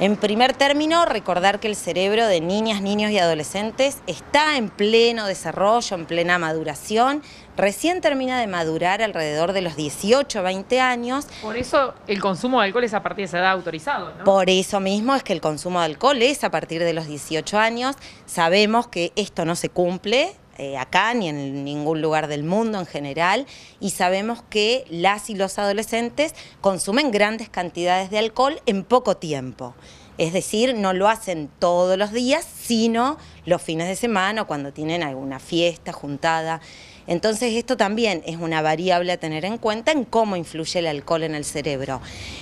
En primer término, recordar que el cerebro de niñas, niños y adolescentes está en pleno desarrollo, en plena maduración. Recién termina de madurar alrededor de los 18, 20 años. Por eso el consumo de alcohol es a partir de esa edad autorizado, ¿no? Por eso mismo es que el consumo de alcohol es a partir de los 18 años. Sabemos que esto no se cumple, eh, acá ni en ningún lugar del mundo en general y sabemos que las y los adolescentes consumen grandes cantidades de alcohol en poco tiempo. Es decir, no lo hacen todos los días, sino los fines de semana o cuando tienen alguna fiesta, juntada. Entonces esto también es una variable a tener en cuenta en cómo influye el alcohol en el cerebro.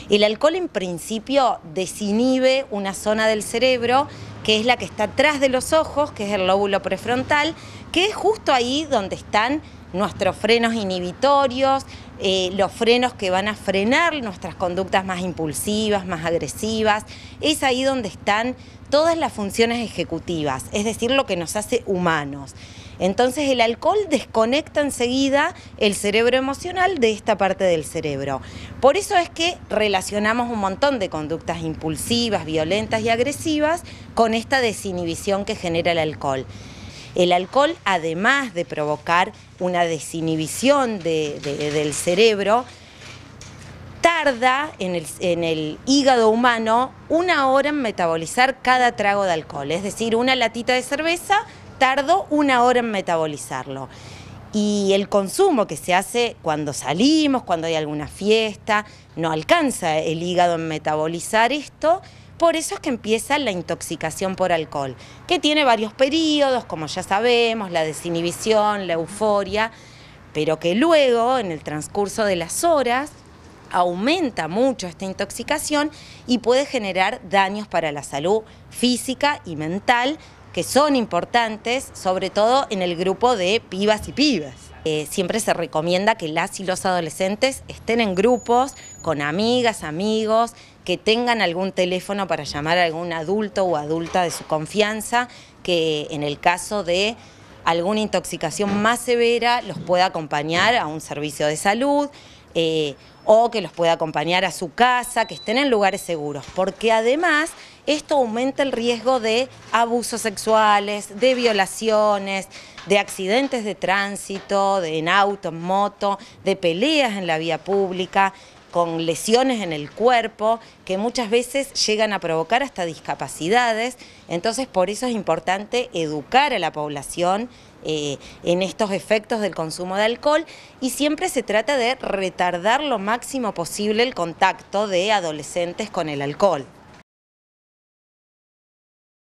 El alcohol en principio desinhibe una zona del cerebro que es la que está atrás de los ojos, que es el lóbulo prefrontal, que es justo ahí donde están nuestros frenos inhibitorios, eh, los frenos que van a frenar nuestras conductas más impulsivas, más agresivas. Es ahí donde están todas las funciones ejecutivas, es decir, lo que nos hace humanos. Entonces el alcohol desconecta enseguida el cerebro emocional de esta parte del cerebro. Por eso es que relacionamos un montón de conductas impulsivas, violentas y agresivas con esta desinhibición que genera el alcohol. El alcohol, además de provocar una desinhibición del cerebro, tarda en el, en el, hígado humano una hora en metabolizar cada trago de alcohol. Es decir, una latita de cerveza tardó una hora en metabolizarlo. Y el consumo que se hace cuando salimos, cuando hay alguna fiesta, no alcanza el hígado en metabolizar esto por eso es que empieza la intoxicación por alcohol, que tiene varios periodos, como ya sabemos, la desinhibición, la euforia, pero que luego, en el transcurso de las horas, aumenta mucho esta intoxicación y puede generar daños para la salud física y mental, que son importantes, sobre todo en el grupo de pibas y pibes. Eh, siempre se recomienda que las y los adolescentes estén en grupos con amigas, amigos, que tengan algún teléfono para llamar a algún adulto o adulta de su confianza que en el caso de alguna intoxicación más severa los pueda acompañar a un servicio de salud eh, o que los pueda acompañar a su casa, que estén en lugares seguros, porque además esto aumenta el riesgo de abusos sexuales, de violaciones, de accidentes de tránsito, de en auto, en moto, de peleas en la vía pública con lesiones en el cuerpo que muchas veces llegan a provocar hasta discapacidades. Entonces, por eso es importante educar a la población eh, en estos efectos del consumo de alcohol y siempre se trata de retardar lo máximo posible el contacto de adolescentes con el alcohol.